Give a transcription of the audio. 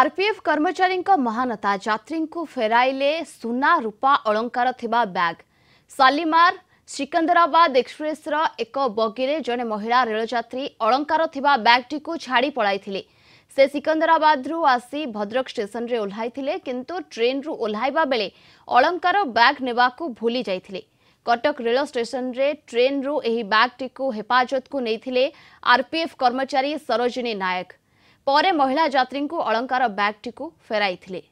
RPF कर्मचारीको महानता जी फेरा सुना रूपा थिबा ब्याग सालीमार सिकंदराबाद एक्सप्रेस र एक बगिएर जन महिला रे जी अलङ्कार ब्याग टी से सिकंदराबाद सिकन्दराबाद्रु आसी भद्रक स्टेसन ओहैले कन्ट्रेन ओह्याबे अलङ्कार ब्याग ने भुली कटक रेल रेलोसन ट्रेन्रु ब्याग टि हेफाजत कुराले आरपीएफ कर्मचारी सरोजिनी नायक ପରେ ମହିଳା ଯାତ୍ରୀଙ୍କୁ ଅଳଙ୍କାର ବ୍ୟାଗ୍ଟିକୁ ଫେରାଇଥିଲେ